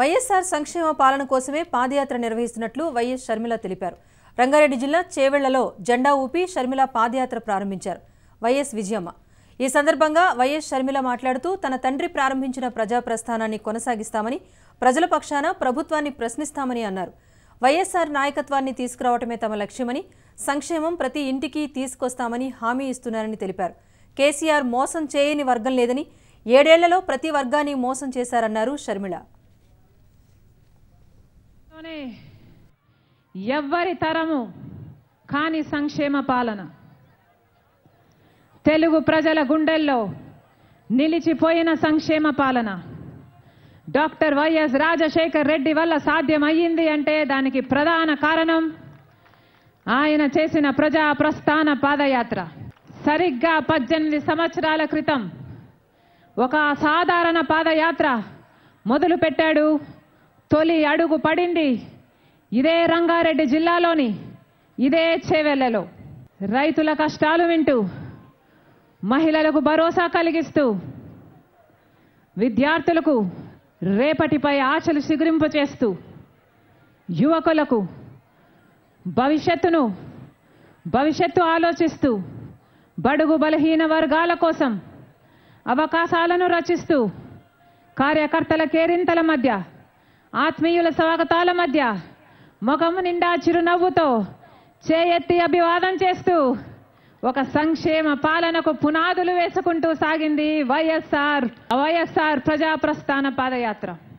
వైఎస్సార్ సంక్షేమ పాలన కోసమే పాదయాత్ర నిర్వహిస్తున్నట్లు వైఎస్ షర్మిల తెలిపారు రంగారెడ్డి జిల్లా చేవెళ్లలో జెండా ఊపి షర్మిల పాదయాత్ర ప్రారంభించారు వైఎస్ విజయమ్మ ఈ సందర్భంగా వైఎస్ షర్మిల మాట్లాడుతూ తన తండ్రి ప్రారంభించిన ప్రజా ప్రస్థానాన్ని కొనసాగిస్తామని ప్రజల పక్షాన ప్రభుత్వాన్ని ప్రశ్నిస్తామని అన్నారు వైఎస్ఆర్ నాయకత్వాన్ని తీసుకురావటమే తమ లక్ష్యమని సంక్షేమం ప్రతి ఇంటికి తీసుకొస్తామని హామీ ఇస్తున్నారని తెలిపారు కేసీఆర్ మోసం చేయని వర్గం లేదని ఏడేళ్లలో ప్రతి వర్గాన్ని మోసం చేశారన్నారు షర్మిళ తెలంగాణలోనే ఎవ్వరి తరము కాని సంక్షేమ పాలన తెలుగు ప్రజల గుండెల్లో నిలిచిపోయిన సంక్షేమ పాలన డాక్టర్ వైఎస్ రాజశేఖర్ రెడ్డి వల్ల సాధ్యమయ్యింది అంటే దానికి ప్రధాన కారణం ఆయన చేసిన ప్రజా ప్రస్థాన పాదయాత్ర సరిగ్గా పద్దెనిమిది సంవత్సరాల క్రితం ఒక సాధారణ పాదయాత్ర మొదలు పెట్టాడు తొలి అడుగు పడింది ఇదే రంగారెడ్డి జిల్లాలోని ఇదే చేవెళ్లలో రైతుల కష్టాలు వింటూ మహిళలకు భరోసా కలిగిస్తూ విద్యార్థులకు రేపటిపై ఆశలు చిగురింపు చేస్తూ యువకులకు భవిష్యత్తును భవిష్యత్తు ఆలోచిస్తూ బడుగు బలహీన వర్గాల కోసం అవకాశాలను రచిస్తూ కార్యకర్తల కేరింతల మధ్య ఆత్మీయుల స్వాగతాల మధ్య ముఖము నిండా చిరునవ్వుతో చేయెత్తి అభివాదం చేస్తూ ఒక సంక్షేమ పాలనకు పునాదులు వేసుకుంటూ సాగింది వైఎస్ఆర్ వైఎస్ఆర్ ప్రజాప్రస్థాన పాదయాత్ర